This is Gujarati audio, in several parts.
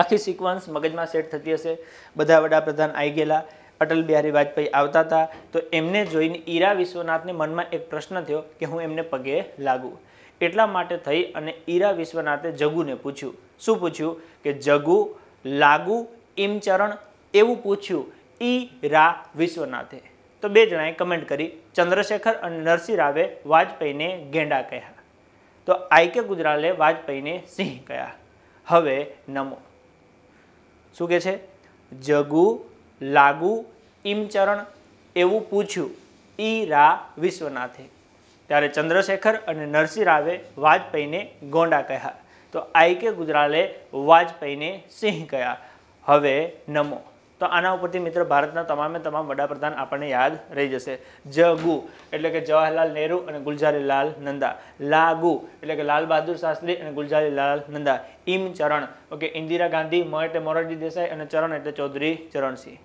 આખી સિક્વન્સ મગજમાં સેટ થતી હશે બધા વડાપ્રધાન આવી ગયેલા અટલ બિહારી વાજપેયી આવતા હતા તો એમને જોઈને ઈરા વિશ્વનાથને મનમાં એક પ્રશ્ન થયો કે હું એમને પગે લાગુ એટલા માટે થઈ અને ઈરા વિશ્વનાથે જગુને પૂછ્યું શું પૂછ્યું કે જગુ લાગુ ઇમચરણ એવું પૂછ્યું ઈ રા વિશ્વનાથે તો બે જણાએ કમેન્ટ કરી ચંદ્રશેખર અને નરસિંહ રાવે વાજપેયીને ગેંડા કહ્યા તો આઈ કે ગુજરાલે વાજપેયીને સિંહ કહ્યા હવે નમો શું કહે છે જગુ લાગુ ઇમચરણ એવું પૂછ્યું ઈ રા વિશ્વનાથે ત્યારે ચંદ્રશેખર અને નરસિંહ રાવે વાજપેયીને ગોંડા કહ્યા તો આઈ કે ગુજરાલે વાજપેયીને સિંહ કહ્યા હવે નમો તો આના ઉપરથી મિત્ર ભારતના તમામે તમામ વડાપ્રધાન આપણને યાદ રહી જશે જગુ એટલે કે જવાહરલાલ નહેરુ અને ગુલઝારીલાલ નંદા લાગુ એટલે કે લાલ બહાદુર શાસ્ત્રી અને ગુલઝારીલાલ નંદા ઇમ ચરણ ઓકે ઇન્દિરા ગાંધી મ એટલે મોરારજી દેસાઈ અને ચરણ એટલે ચૌધરી ચરણસિંહ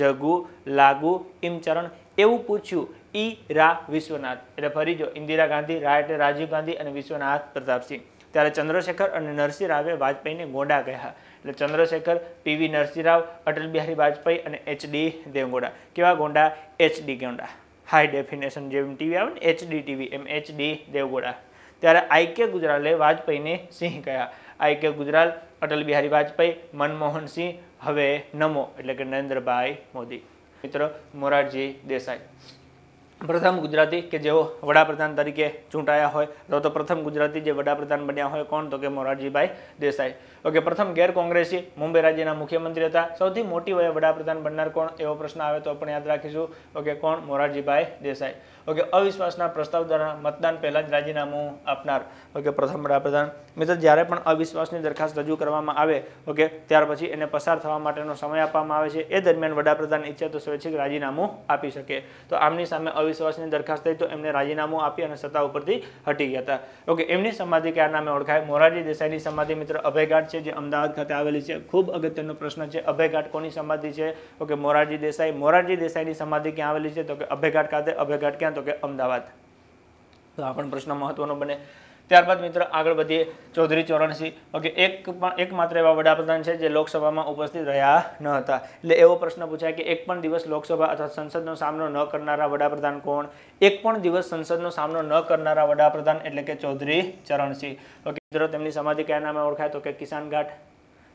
જગુ લાગુ ઇમ ચરણ એવું પૂછ્યું ઈ રા વિશ્વનાથ એટલે ફરી જો ઇન્દિરા ગાંધી રા એટલે રાજીવ ગાંધી અને વિશ્વનાથ પ્રતાપસિંહ ત્યારે ચંદ્રશેખર અને નરસિંહ રાવે વાજપેયીને ગોંડા કહ્યા એટલે ચંદ્રશેખર પીવી નરસિંહ રાવ અટલ બિહારી વાજપેયી અને એચડી દેવગોંડા કેવા Gowda HD Gowda high definition જેમ ટીવી આવે ને એચડી ટીવી એમ એચડી દેવગોંડા ત્યારે આઈકે ગુજરાલે વાજપેયીને સિંહ કહ્યા આઈકે ગુજરાલ અટલ બિહારી વાજપેયી મનમોહન સિંહ હવે નમો એટલે કે નરેન્દ્રભાઈ મોદી મિત્રો મોરારજી દેસાઈ પ્રથમ ગુજરાતી કે જેઓ વડાપ્રધાન તરીકે ચૂંટાયા હોય અથવા તો પ્રથમ ગુજરાતી જે વડાપ્રધાન બન્યા હોય કોણ તો કે મોરારજીભાઈ દેસાઈ ઓકે પ્રથમ ગેર કોંગ્રેસી મુંબઈ રાજ્યના મુખ્યમંત્રી હતા સૌથી મોટી વયે વડાપ્રધાન બનનાર કોણ એવો પ્રશ્ન આવે તો પણ યાદ રાખીશું ઓકે કોણ મોરારજીભાઈ દેસાઈ ઓકે અવિશ્વાસના પ્રસ્તાવ દ્વારા મતદાન પહેલાં જ રાજીનામું આપનાર ઓકે પ્રથમ વડાપ્રધાન મિત્ર જ્યારે પણ અવિશ્વાસની દરખાસ્ત રજૂ કરવામાં આવે ઓકે ત્યાર પછી એને પસાર થવા માટેનો સમય આપવામાં આવે છે એ દરમિયાન વડાપ્રધાન ઈચ્છે તો સ્વૈચ્છિક રાજીનામું આપી શકે તો આમની સામે અવિશ્વાસની દરખાસ્ત થઈ તો એમને રાજીનામું આપી અને સત્તા ઉપરથી હટી ગયા હતા ઓકે એમની સમાધિ ક્યાં નામે ઓળખાય મોરારજી દેસાઈની સમાધિ મિત્ર અભયઘાટ છે જે અમદાવાદ ખાતે આવેલી છે ખૂબ અગત્યનો પ્રશ્ન છે અભયઘાટ કોની સમાધિ છે ઓકે મોરારજી દેસાઈ મોરારજી દેસાઈની સમાધિ ક્યાં આવેલી છે તો કે અભયઘાટ ખાતે અભયઘાટ ક્યાં ક્યાં તો કે અમદાવાદ તો આ પણ પ્રશ્ન મહત્વનો બને ત્યારબાદ મિત્રો આગળ વધીએ ચૌધરી ચોરણસિંહ ઓકે એક એકમાત્ર એવા વડાપ્રધાન છે જે લોકસભામાં ઉપસ્થિત રહ્યા ન હતા એટલે એવો પ્રશ્ન પૂછાય કે એક પણ દિવસ લોકસભા અથવા સંસદનો સામનો ન કરનારા વડાપ્રધાન કોણ એક પણ દિવસ સંસદનો સામનો ન કરનારા વડાપ્રધાન એટલે કે ચૌધરી ચરણસિંહ ઓકે મિત્રો તેમની સમાધિ કયા નામે ઓળખાય તો કે કિસાન ઘાટ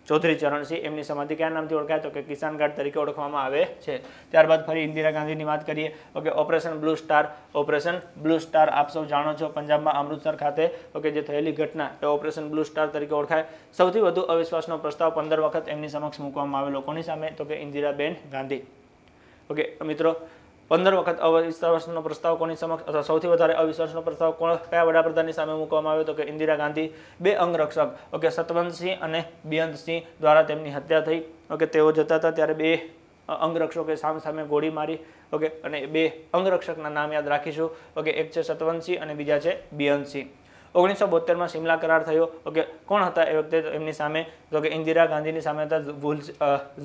ચૌધરી ચરણસિંહ એમની સમાધિ કયા નામથી ઓળખાય તો કે કિસાન તરીકે ઓળખવામાં આવે છે ત્યારબાદ ફરી ઇન્દિરા ગાંધીની વાત કરીએ okay operation blue star operation blue star આપ સૌ જાણો છો પંજાબમાં અમૃતસર ખાતે ઓકે જે થયેલી ઘટના એ ઓપરેશન બ્લુ સ્ટાર તરીકે ઓળખાય સૌથી વધુ અવિશ્વાસનો પ્રસ્તાવ પંદર વખત એમની સમક્ષ મૂકવામાં આવેલો કોની સામે તો કે ઇન્દિરાબેન ગાંધી ઓકે મિત્રો પંદર વખત અવિશ્વાસનો પ્રસ્તાવ કોની સમક્ષ અથવા સૌથી વધારે અવિશ્વાસનો પ્રસ્તાવ કોણ કયા વડાપ્રધાનની સામે મૂકવામાં આવ્યો તો કે ઇન્દિરા ગાંધી બે અંગરક્ષક ઓકે સતવંતસિંહ અને બિયંતસિંહ દ્વારા તેમની હત્યા થઈ ઓકે તેઓ જતા હતા ત્યારે બે અંગરક્ષકોએ સામ સામે ગોળી મારી ઓકે અને બે અંગરક્ષકના નામ યાદ રાખીશું ઓકે એક છે સતવંતસિંહ અને બીજા છે બિયંતસિંહ ઓગણીસો બોતેરમાં સિમલા કરાર થયો ઓકે કોણ હતા એ વખતે એમની સામે તો કે ઇન્દિરા ગાંધીની સામે હતા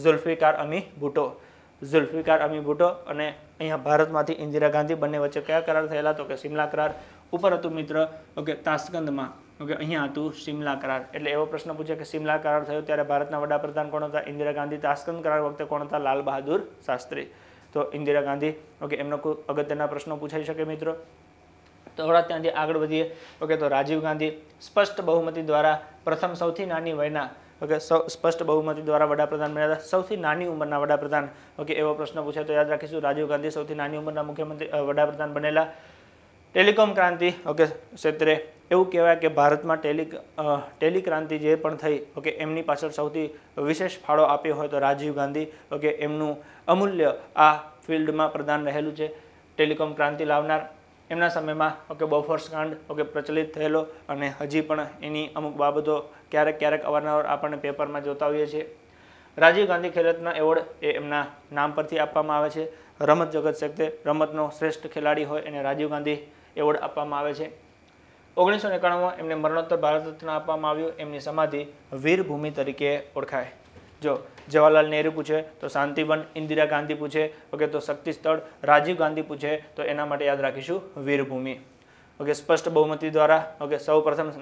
ઝુલ્ફિકાર અમી ભુટો ઝુલ્ફિકાર અમી ભુટો અને અહીંયા ભારતમાંથી ઇન્દિરા ગાંધી બંને વચ્ચે કયા કરાર થયેલા તો કે સિમલા કરાર ઉપર હતું મિત્ર ઓકે તાસ્કંદમાં ઓકે અહીંયા હતું સિમલા કરાર એટલે એવો પ્રશ્ન પૂછે કે સિમલા કરાર થયો ત્યારે ભારતના વડાપ્રધાન કોણ હતા ઇન્દિરા ગાંધી તાસ્કંદ કરાર વખતે કોણ હતા લાલ બહાદુર શાસ્ત્રી તો ઇન્દિરા ગાંધી ઓકે એમનો કોઈ અગત્યના પ્રશ્નો પૂછાઈ શકે મિત્રો થોડા ત્યાંથી આગળ વધીએ ઓકે તો રાજીવ ગાંધી સ્પષ્ટ બહુમતી દ્વારા પ્રથમ સૌથી નાની વયના ઓકે સૌ સ્પષ્ટ બહુમતી દ્વારા વડાપ્રધાન બન્યા હતા સૌથી નાની ઉંમરના વડાપ્રધાન ઓકે એવો પ્રશ્ન પૂછાય તો યાદ રાખીશું રાજીવ ગાંધી સૌથી નાની ઉંમરના મુખ્યમંત્રી વડાપ્રધાન બનેલા ટેલિકોમ ક્રાંતિ ઓકે ક્ષેત્રે એવું કહેવાય કે ભારતમાં ટેલિ ટેલી ક્રાંતિ જે પણ થઈ ઓકે એમની પાછળ સૌથી વિશેષ ફાળો આપ્યો હોય તો રાજીવ ગાંધી ઓકે એમનું અમૂલ્ય આ ફિલ્ડમાં પ્રદાન રહેલું છે ટેલિકોમ ક્રાંતિ લાવનાર એમના સમયમાં ઓકે બોફોર્સ કાંડ ઓકે પ્રચલિત થયેલો અને હજી પણ એની અમુક બાબતો ક્યારેક ક્યારેક અવારનવાર આપણને પેપરમાં જોતા હોઈએ છીએ રાજીવ ગાંધી ખેલ એવોર્ડ એ એમના નામ પરથી આપવામાં આવે છે રમત જગત શક્તે રમતનો શ્રેષ્ઠ ખેલાડી હોય એને રાજીવ ગાંધી એવોર્ડ આપવામાં આવે છે ઓગણીસો એકાણુંમાં એમને મરણોત્તર ભારત આપવામાં આવ્યું એમની સમાધિ વીરભૂમિ તરીકે ઓળખાય જો જવાહરલાલ નહેરુ પૂછે તો શાંતિવન ઇન્દિરા ગાંધી પૂછે ઓકે તો શક્તિ સ્થળ રાજીવ ગાંધી પૂછે તો એના માટે યાદ રાખીશું વીરભૂમિ ઓકે સ્પષ્ટ બહુમતી દ્વારા ઓકે સૌ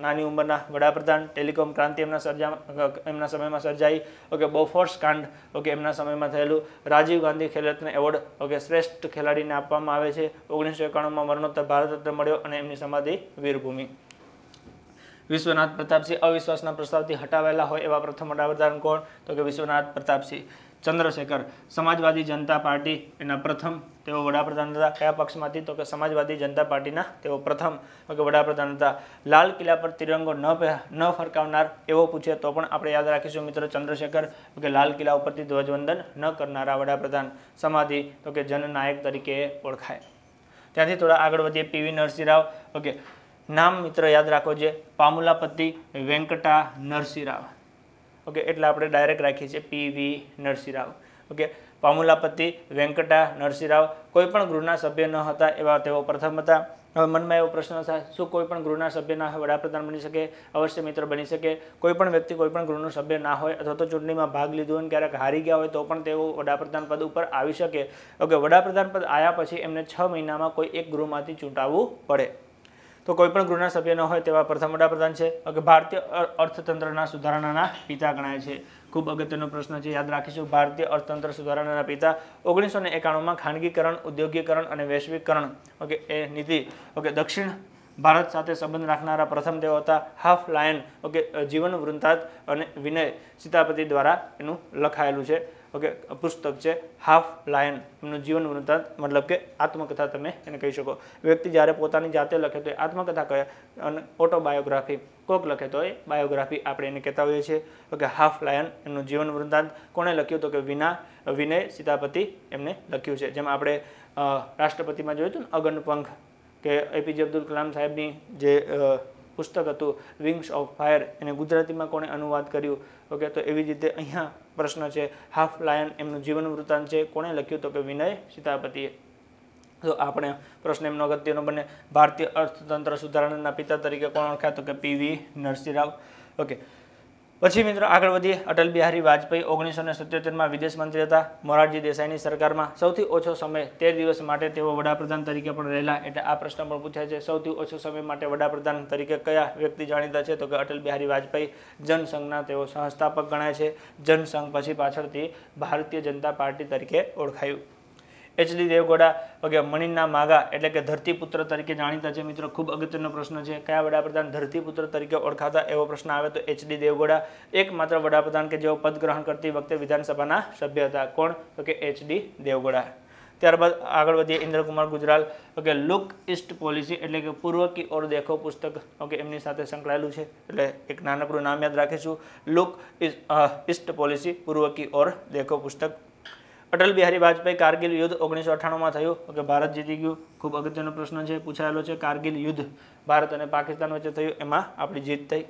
નાની ઉંમરના વડાપ્રધાન ટેલિકોમ ક્રાંતિ એમના સર્જા એમના સમયમાં સર્જાઈ ઓકે બોફોર્સ કાંડ ઓકે એમના સમયમાં થયેલું રાજીવ ગાંધી ખેલરત્ન એવોર્ડ ઓકે શ્રેષ્ઠ ખેલાડીને આપવામાં આવે છે ઓગણીસો એકાણુંમાં મરણોત્તર ભારત મળ્યો અને એમની સમાધિ વીરભૂમિ વિશ્વનાથ પ્રતાપસિંહ અવિશ્વાસના પ્રસ્તાવથી હટાવેલા હોય એવા પ્રથમ વડાપ્રધાન કોણ તો કે વિશ્વનાથ પ્રતાપસિંહ ચંદ્રશેખર સમાજવાદી જનતા પાર્ટી એના પ્રથમ તેઓ વડાપ્રધાન હતા કયા પક્ષમાંથી તો કે સમાજવાદી જનતા પાર્ટીના તેઓ પ્રથમ કે વડાપ્રધાન હતા લાલ કિલ્લા પર તિરંગો ન ન ફરકાવનાર એવો પૂછે તો પણ આપણે યાદ રાખીશું મિત્ર ચંદ્રશેખર કે લાલ કિલ્લા ઉપરથી ધ્વજવંદન ન કરનારા વડાપ્રધાન સમાધિ તો કે જનનાયક તરીકે ઓળખાય ત્યાંથી થોડા આગળ વધીએ પીવી રાવ ઓકે નામ મિત્ર યાદ રાખો છે પામુલાપતિ વેંકટા નરસિંહરાવ ઓકે એટલે આપણે ડાયરેક્ટ રાખીએ છીએ P V Narasimha Rao okay Pamulaparthi Venkata Narasimha Rao કોઈ પણ ગૃહના સભ્ય ન હતા એવા તેઓ પ્રથમ હતા હવે મનમાં એવો પ્રશ્ન થાય શું કોઈ પણ ગૃહના સભ્ય ના હોય વડાપ્રધાન બની શકે અવશ્ય મિત્ર બની શકે કોઈ પણ વ્યક્તિ કોઈ પણ ગૃહનો સભ્ય ના હોય અથવા તો ચૂંટણીમાં ભાગ લીધો હોય ક્યારેક હારી ગયા હોય તો પણ તેઓ વડાપ્રધાન પદ ઉપર આવી શકે ઓકે વડાપ્રધાન પદ આવ્યા પછી એમને છ મહિનામાં કોઈ એક ગૃહમાંથી ચૂંટાવવું પડે તો કોઈપણ ગૃહના સભ્ય ન હોય તેવા પ્રથમ વડાપ્રધાન છે ભારતીય અર્થતંત્રના સુધારણાના પિતા ગણાય છે ખૂબ અગત્યનો પ્રશ્ન છે યાદ રાખીશું ભારતીય અર્થતંત્ર સુધારણાના પિતા ઓગણીસો ને એકાણુંમાં ખાનગીકરણ ઉદ્યોગીકરણ અને વૈશ્વિકરણ ઓકે એ નીતિ ઓકે દક્ષિણ ભારત સાથે સંબંધ રાખનારા પ્રથમ દેવ હતા હાફ લાયન ઓકે જીવન વૃંતાંત અને વિનય સીતાપતિ દ્વારા એનું લખાયેલું છે ઓકે પુસ્તક છે હાફ લાયન એમનું જીવન વૃત્તાંત મતલબ કે આત્મકથા તમે એને કહી શકો વ્યક્તિ જ્યારે પોતાની જાતે લખે તો એ આત્મકથા કહે અને ઓટોબાયોગ્રાફી કોક લખે તો એ બાયોગ્રાફી આપણે એને કહેતા હોઈએ છીએ ઓકે હાફ લાયન એમનું જીવન વૃત્તાંત કોણે લખ્યું તો કે વિના વિનય સીતાપતિ એમને લખ્યું છે જેમ આપણે રાષ્ટ્રપતિમાં જોયું હતું ને અગનપંખ કે એપીજે અબ્દુલ કલામ સાહેબની જે પુસ્તક હતું વિંગ્સ ઓફ ફાયર એને ગુજરાતીમાં કોણે અનુવાદ કર્યું ઓકે તો એવી રીતે અહીંયા પ્રશ્ન છે હાફ લાયન એમનું જીવન વૃત્તાંત છે કોણે લખ્યું તો કે વિનય સીતાપતિએ તો આપણે પ્રશ્ન એમનો અગત્યનો બને ભારતીય અર્થતંત્ર સુધારણાના પિતા તરીકે કોણ ઓળખાય તો કે પીવી નરસિંહરાવ ઓકે પછી મિત્રો આગળ વધીએ અટલ બિહારી વાજપેયી ઓગણીસો ને સત્યોતેરમાં વિદેશ મંત્રી હતા મોરારજી દેસાઈની સરકારમાં સૌથી ઓછો સમય તેર દિવસ માટે તેઓ વડાપ્રધાન તરીકે પણ રહેલા એટલે આ પ્રશ્ન પણ પૂછાય છે સૌથી ઓછો સમય માટે વડાપ્રધાન તરીકે કયા વ્યક્તિ જાણીતા છે તો કે અટલ બિહારી વાજપેયી જનસંઘના તેઓ સંસ્થાપક ગણાય છે જનસંઘ પછી પાછળથી ભારતીય જનતા પાર્ટી તરીકે ઓળખાયું એચ ડી દેવગોડા વગેરે મણિના માગા એટલે કે ધરતીપુત્ર તરીકે જાણીતા છે મિત્રો ખૂબ અગત્યનો પ્રશ્ન છે કયા વડાપ્રધાન ધરતીપુત્ર તરીકે ઓળખાતા એવો પ્રશ્ન આવે તો એચ એચડી દેવગોડા એકમાત્ર વડાપ્રધાન કે જેઓ પદ ગ્રહણ કરતી વખતે વિધાનસભાના સભ્ય હતા કોણ તો કે એચડી દેવગોડા ત્યારબાદ આગળ વધીએ Inder Kumar Gujral okay look east policy એટલે કે પૂર્વ કી ઓર દેખો પુસ્તક ઓકે એમની સાથે સંકળાયેલું છે એટલે એક નાનકડું નામ યાદ રાખીશું લુક ઇસ્ટ પોલિસી પૂર્વ કી ઓર દેખો પુસ્તક અટલ બિહારી વાજપેયી કારગિલ યુદ્ધ ઓગણીસો અઠ્ઠાણુંમાં થયું ઓકે ભારત જીતી ગયું ખૂબ અગત્યનો પ્રશ્ન છે પૂછાયેલો છે કારગિલ યુદ્ધ ભારત અને પાકિસ્તાન વચ્ચે થયું એમાં આપણી જીત થઈ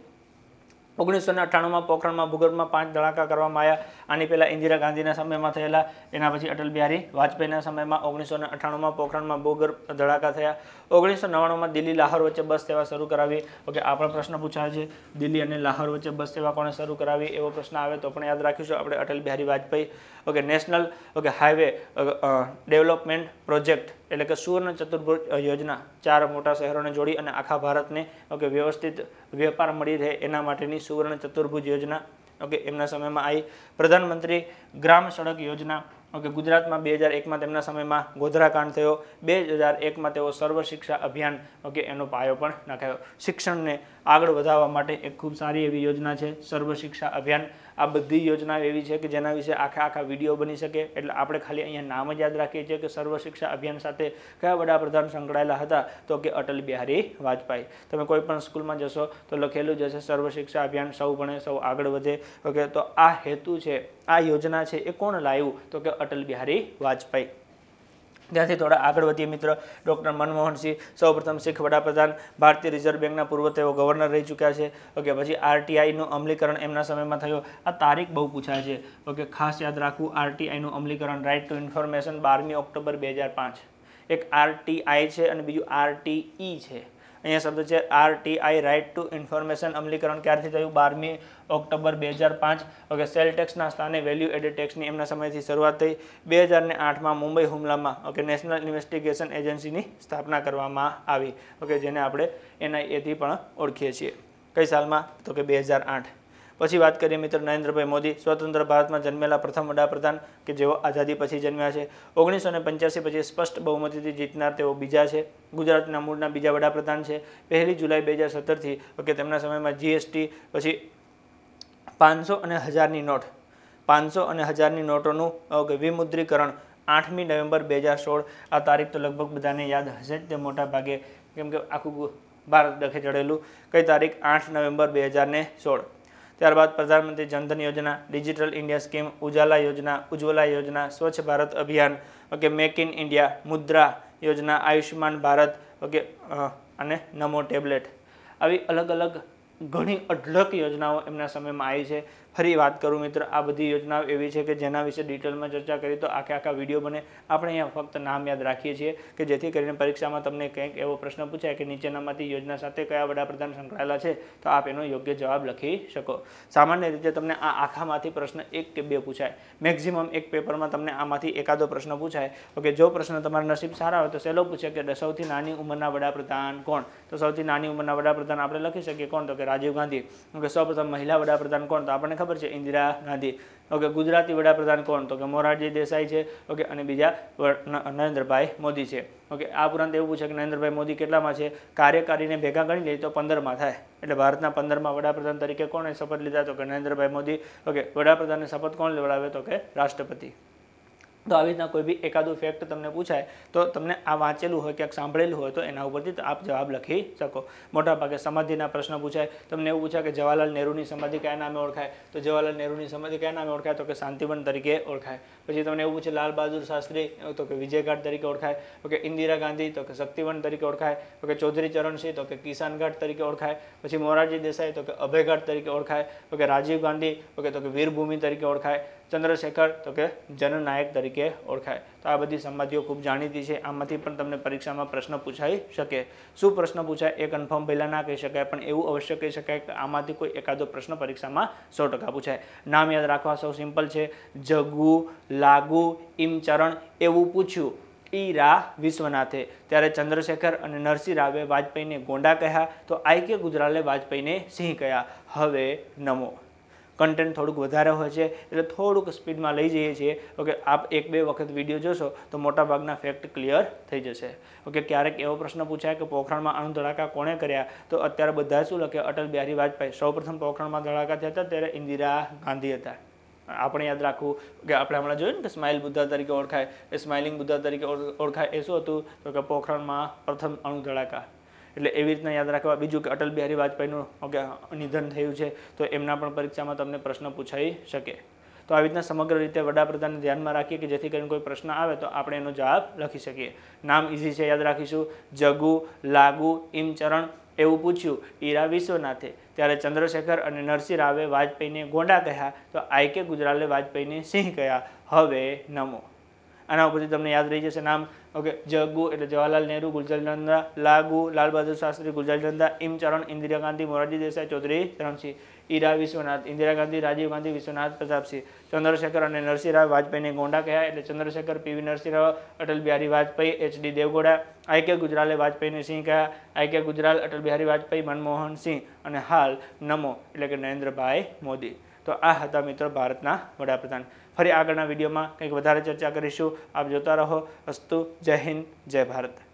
ઓગણીસો ને અઠ્ઠાણુંમાં પોખરણમાં ભૂગર્ભમાં પાંચ ધડાકા કરવામાં આવ્યા આની પહેલાં ઇન્દિરા ગાંધીના સમયમાં થયેલા એના પછી અટલ બિહારી વાજપેયીના સમયમાં ઓગણીસો ને અઠાણુંમાં પોખરણમાં બોગર ધડાકા થયા ઓગણીસો નવ્વાણુંમાં દિલ્હી લાહોર વચ્ચે બસ સેવા શરૂ કરાવી ઓકે આ પણ પ્રશ્ન પૂછાય છે દિલ્હી અને લાહોર વચ્ચે બસ સેવા કોણે શરૂ કરાવી એવો પ્રશ્ન આવે તો પણ યાદ રાખીશું આપણે Atal Bihari Vajpayee okay national okay highway development project એટલે કે સુવર્ણ ચતુર્ભુજ યોજના ચાર મોટા શહેરોને જોડી અને આખા ભારતને ઓકે વ્યવસ્થિત વેપાર મળી રહે એના માટેની સુવર્ણ ચતુર્ભુજ યોજના ઓકે એમના સમયમાં આવી પ્રધાનમંત્રી ગ્રામ સડક યોજના ઓકે ગુજરાતમાં બે હજાર એકમાં તેમના સમયમાં ગોધરાકાંડ થયો બે હજાર એકમાં તેઓ સર્વ શિક્ષા અભિયાન ઓકે એનો પાયો પણ નાખાયો શિક્ષણને આગળ વધારવા માટે એક ખૂબ સારી એવી યોજના છે સર્વ શિક્ષા અભિયાન આ બધી યોજનાઓ એવી છે કે જેના વિશે આખા આખા વિડીયો બની શકે એટલે આપણે ખાલી અહીંયા નામ જ યાદ રાખીએ છીએ કે સર્વ શિક્ષા અભિયાન સાથે કયા વડાપ્રધાન સંકળાયેલા હતા તો કે અટલ બિહારી વાજપેયી તમે કોઈ પણ સ્કૂલમાં જશો તો લખેલું જ હશે સર્વ શિક્ષા અભિયાન સૌ ભણે સૌ આગળ વધે ઓકે તો આ હેતુ છે આ યોજના છે એ કોણ લાવ્યું તો કે અટલ બિહારી વાજપેયી ત્યાંથી થોડા આગળ વધીએ મિત્ર ડૉક્ટર મનમોહનસિંહ સૌપ્રથમ શીખ વડાપ્રધાન ભારતીય રિઝર્વ બેંકના પૂર્વ તેઓ ગવર્નર રહી ચૂક્યા છે ઓકે પછી આરટીઆઈનું અમલીકરણ એમના સમયમાં થયો આ તારીખ બહુ પૂછાય છે ઓકે ખાસ યાદ રાખવું આરટીઆઈનું અમલીકરણ રાઇટ ટુ ઇન્ફોર્મેશન બારમી ઓક્ટોબર બે એક આરટીઆઈ છે અને બીજું આરટીઈ છે અહીંયા શબ્દ છે R T I right to information અમલીકરણ ક્યારથી થયું બારમી ઓક્ટોબર બે હજાર પાંચ ઓકે સેલ ટેક્સના સ્થાને વેલ્યુ એડેડ ટેક્સની એમના સમયથી શરૂઆત થઈ બે હજારને આઠમાં મુંબઈ હુમલામાં ઓકે નેશનલ ઇન્વેસ્ટિગેશન એજન્સીની સ્થાપના કરવામાં આવી ઓકે જેને આપણે એનઆઈએથી પણ ઓળખીએ છીએ કઈ સાલમાં તો કે બે હજાર આઠ પછી વાત કરીએ મિત્ર નરેન્દ્રભાઈ મોદી સ્વતંત્ર ભારતમાં જન્મેલા પ્રથમ વડાપ્રધાન કે જેઓ આઝાદી પછી જન્મ્યા છે ઓગણીસો ને પંચ્યાસી પછી સ્પષ્ટ બહુમતીથી જીતનાર તેઓ બીજા છે ગુજરાતના મૂળના બીજા વડાપ્રધાન છે પહેલી જુલાઈ બે હજાર સત્તરથી તેમના સમયમાં જીએસટી પછી પાંચસો અને હજારની નોટ પાંચસો અને હજારની નોટોનું વિમુદ્રીકરણ આઠમી નવેમ્બર બે હજાર સોળ આ તારીખ તો લગભગ બધાને યાદ હશે જ તે મોટા ભાગે કેમ કે આખું ભારત દખે ચડેલું કઈ તારીખ આઠ નવેમ્બર બે હજાર સોળ ત્યારબાદ પ્રધાનમંત્રી જનધન યોજના ડિજિટલ ઇન્ડિયા સ્કીમ ઉજાલા યોજના ઉજ્જવલા યોજના Swachh Bharat Abhiyan okay make in India Mudra Yojana Ayushman Bharat okay અને નમો ટેબ્લેટ આવી અલગ અલગ ઘણી અઢળક યોજનાઓ એમના સમયમાં આવી છે ફરી વાત કરું મિત્ર આ બધી યોજનાઓ એવી છે કે જેના વિશે ડિટેલમાં ચર્ચા કરી તો આખે આખા વિડીયો બને આપણે અહીંયા ફક્ત નામ યાદ રાખીએ છીએ કે જેથી કરીને પરીક્ષામાં તમને કંઈક એવો પ્રશ્ન પૂછાય કે નીચેનામાંથી યોજના સાથે કયા વડાપ્રધાન સંકળાયેલા છે તો આપ એનો યોગ્ય જવાબ લખી શકો સામાન્ય રીતે તમને આ આખામાંથી પ્રશ્ન એક કે બે પૂછાય મેક્ઝિમમ એક પેપરમાં તમને આમાંથી એકાદો પ્રશ્ન પૂછાય ઓકે જો પ્રશ્ન તમારા નસીબ સારા હોય તો સહેલો પૂછે કે સૌથી નાની ઉંમરના વડાપ્રધાન કોણ તો સૌથી નાની ઉંમરના વડાપ્રધાન આપણે લખી શકીએ કોણ તો કે રાજીવ ગાંધી કે સૌપ્રથમ મહિલા વડાપ્રધાન કોણ તો આપણને ખબર છે ઇન્દિરા ગાંધી ઓકે ગુજરાતી વડાપ્રધાન કોણ તો કે મોરારજી દેસાઈ છે ઓકે અને બીજા નરેન્દ્રભાઈ મોદી છે ઓકે આ ઉપરાંત એવું પૂછે કે નરેન્દ્રભાઈ મોદી કેટલામાં છે કાર્યકારીને ભેગા કરી લે તો પંદરમાં થાય એટલે ભારતના પંદરમાં વડાપ્રધાન તરીકે કોણે શપથ લીધા તો કે નરેન્દ્રભાઈ મોદી ઓકે વડાપ્રધાનને શપથ કોણ લેવડાવે તો કે રાષ્ટ્રપતિ તો આવી રીતના કોઈ બી એકાદું ફેક્ટ તમને પૂછાય તો તમને આ વાંચેલું હોય ક્યાંક સાંભળેલું હોય તો એના ઉપરથી આપ જવાબ લખી શકો મોટાભાગે સમાધિના પ્રશ્ન પૂછાય તમને એવું પૂછાય કે જવાહરલાલ નહેરુની સમાધિ કયા નામે ઓળખાય તો જવાહરલાલ નહેરુની સમાધિ કયા નામે ઓળખાય તો કે શાંતિવન તરીકે ઓળખાય પછી તમને એવું પૂછે લાલ બહાદુર શાસ્ત્રી તો કે વિજયઘાટ તરીકે ઓળખાય તો કે ઇન્દિરા ગાંધી તો કે શક્તિવન તરીકે ઓળખાય તો કે ચૌધરી ચરણસિંહ તો કે કિસાનઘાટ તરીકે ઓળખાય પછી મોરારજી દેસાઈ તો કે અભયઘાટ તરીકે ઓળખાય તો કે રાજીવ ગાંધી તો તો કે વીરભૂમિ તરીકે ઓળખાય ચંદ્રશેખર તો કે જનનાયક તરીકે તરીકે ઓળખાય તો આ બધી સમાધિઓ ખૂબ જાણીતી છે આમાંથી પણ તમને પરીક્ષામાં પ્રશ્ન પૂછાઈ શકે શું પ્રશ્ન પૂછાય એ કન્ફર્મ પહેલાં ના કહી શકાય પણ એવું અવશ્ય કહી શકાય કે આમાંથી કોઈ એકાદો પ્રશ્ન પરીક્ષામાં સો ટકા પૂછાય નામ યાદ રાખવા સૌ સિમ્પલ છે જગુ લાગુ ઇમચરણ એવું પૂછ્યું ઈરા વિશ્વનાથે ત્યારે ચંદ્રશેખર અને નરસિંહ રાવે વાજપેયીને ગોંડા કહ્યા તો આઈ કે ગુજરાલે વાજપેયીને સિંહ કહ્યા હવે નમો કન્ટેન્ટ થોડુંક વધારે હોય છે એટલે થોડુંક સ્પીડમાં લઈ જઈએ છીએ ઓકે આપ એક બે વખત વિડીયો જોશો તો મોટાભાગના ફેક્ટ ક્લિયર થઈ જશે ઓકે ક્યારેક એવો પ્રશ્ન પૂછાય કે પોખરણમાં અણુ ધડાકા કોણે કર્યા તો અત્યારે બધા શું લખે અટલ બિહારી વાજપેયી પ્રથમ પોખરણમાં ધડાકા થયા હતા ત્યારે ઇન્દિરા ગાંધી હતા આપણે યાદ રાખવું કે આપણે હમણાં જોયું ને કે સ્માઇલ બુદ્ધા તરીકે ઓળખાય એ સ્માઇલિંગ બુદ્ધા તરીકે ઓળખાય એ શું હતું તો કે પોખરણમાં પ્રથમ અણુ ધડાકા એટલે એવી રીતના યાદ રાખવા બીજું કે અટલ બિહારી વાજપેયીનું કે નિધન થયું છે તો એમના પણ પરીક્ષામાં તમને પ્રશ્ન પૂછાઈ શકે તો આવી રીતના સમગ્ર રીતે વડાપ્રધાનને ધ્યાનમાં રાખીએ કે જેથી કરીને કોઈ પ્રશ્ન આવે તો આપણે એનો જવાબ લખી શકીએ નામ ઇઝી છે યાદ રાખીશું જગુ લાગુ ઇમચરણ એવું પૂછ્યું ઈરા વિશ્વનાથે ત્યારે ચંદ્રશેખર અને નરસિંહ રાવે વાજપેયીને ગોંડા કહ્યા તો આઈકે ગુજરાતે ગુજરાલે વાજપેયીને સિંહ કહ્યા હવે નમો આના ઉપરથી તમને યાદ રહી જશે નામ ઓકે જગ્ગુ એટલે જવાહરલાલ નહેરુ ગુલઝારી લાગુ લાલ બહાદુર શાસ્ત્રી ગુલઝારી નંદા ઇમચરણ ઇન્દિરા ગાંધી મોરારજી દેસાઈ ચૌધરી ચરણસિંહ ઈરા વિશ્વનાથ ઇન્દિરા ગાંધી રાજીવ ગાંધી વિશ્વનાથ પ્રતાપસિંહ ચંદ્રશેખર અને નરસિંહરાવ વાજપેયીને ગોંડા કહ્યા એટલે Chandrashekhar PV Narasimha Rao Atal Bihari Vajpayee H D Deve Gowda IK કે ગુજરાલે વાજપેયીને સિંહ કહ્યા આઈકે કે ગુજરાલ અટલ બિહારી વાજપેયી મનમોહન સિંહ અને હાલ નમો એટલે કે નરેન્દ્રભાઈ મોદી તો આ હતા મિત્રો ભારતના વડાપ્રધાન ફરી આગળના વિડીયોમાં કંઈક વધારે ચર્ચા કરીશું આપ જોતા રહો અસ્તુ જય હિન્દ જય ભારત